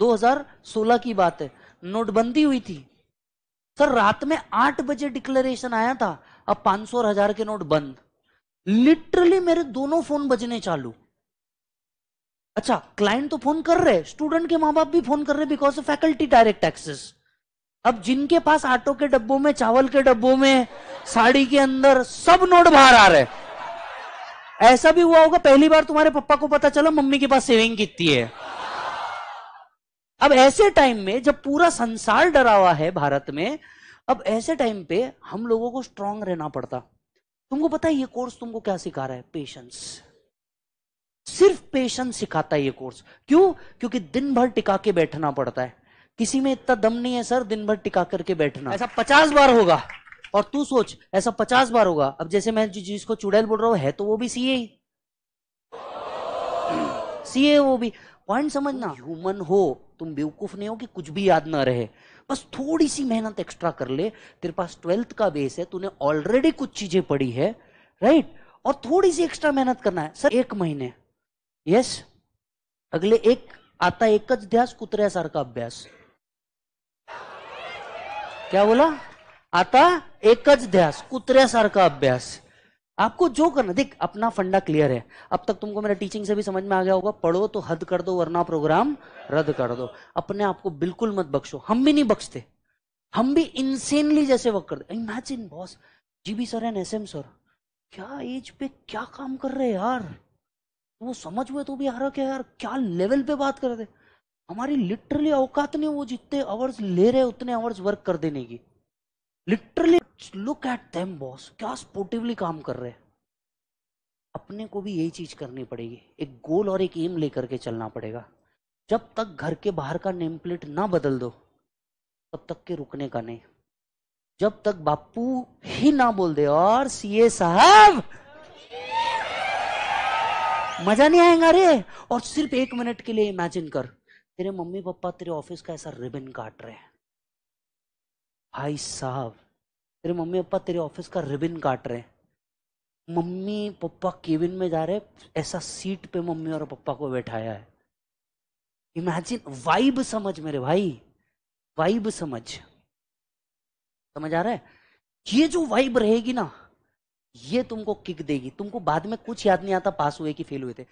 2016 की बात है नोटबंदी हुई थी सर रात में आठ बजे डिक्लेरेशन आया था अब पांच सौ हजार के नोट बंद लिटरली मेरे दोनों फोन बजने चालू अच्छा क्लाइंट तो फोन कर रहे स्टूडेंट के माँ बाप भी फोन कर रहे because of faculty direct access अब जिनके पास आटो के डब्बों में चावल के डब्बों में साड़ी के अंदर सब नोट बाहर आ रहे ऐसा भी हुआ होगा पहली बार तुम्हारे पप्पा को पता चला मम्मी के पास सेविंग कितनी है अब ऐसे टाइम में जब पूरा संसार डरा हुआ है भारत में अब ऐसे टाइम पे हम लोगों को स्ट्रांग रहना पड़ता तुमको पता है ये कोर्स तुमको क्या सिखा रहा है पेशेंस सिर्फ पेशेंस सिखाता है ये कोर्स क्यों क्योंकि दिन भर टिका के बैठना पड़ता है किसी में इतना दम नहीं है सर दिन भर टिका करके बैठना ऐसा पचास बार होगा और तू सोच ऐसा पचास बार होगा अब जैसे मैं जिसको चुड़ैल बोल रहा हूं है तो वो भी सीए ही सी ए वो भी पॉइंट समझना ह्यूमन हो तुम बेवकूफ नहीं हो कि कुछ भी याद ना रहे बस थोड़ी सी मेहनत एक्स्ट्रा कर ले तेरे पास ट्वेल्थ का बेस है तूने ऑलरेडी कुछ चीजें पढ़ी है राइट और थोड़ी सी एक्स्ट्रा मेहनत करना है सर एक महीने यस अगले एक आता एकच ध्यास कुत्र्यासारखा अभ्यास क्या बोला आता एकच ध्यास कुत्र्यासारखा अभ्यास आपको जो करना देख अपना फंडा क्लियर है अब तक तुमको मेरा टीचिंग से भी समझ में आ गया होगा पढ़ो तो हद कर दो वरना प्रोग्राम रद्द कर दो अपने आप को बिल्कुल मत बख्शो हम भी नहीं बख्शते हम भी इंसेनली जैसे वर्क करते imagine boss GB sir and SM sir क्या एज पे क्या काम कर रहे यार वो समझ हुए तो भी आ रहा क्या यार क्या लेवल पे बात कर रहे हमारी लिटरली औकात नहीं वो जितने आवर्स ले रहे उतने आवर्स वर्क कर देने की literally look at them boss क्या स्पोर्टिवली काम कर रहे हैं अपने को भी यही चीज करनी पड़ेगी एक गोल और एक एम लेकर के चलना पड़ेगा जब तक घर के बाहर का नेम प्लेट ना बदल दो तब तक के रुकने का नहीं जब तक बापू ही ना बोल दे और सीए साहब मजा नहीं आएगा रे और सिर्फ एक मिनट के लिए इमेजिन कर तेरे मम्मी पापा तेरे ऑफिस का ऐसा रिबन काट रहे हैं भाई साहब तेरे मम्मी पापा तेरे ऑफिस का रिबिन काट रहे हैं मम्मी पापा केविन में जा रहे ऐसा सीट पे मम्मी और पापा को बैठाया है इमेजिन वाइब समझ मेरे भाई वाइब समझ समझ आ रहा है ये जो वाइब रहेगी ना ये तुमको किक देगी तुमको बाद में कुछ याद नहीं आता पास हुए कि फेल हुए थे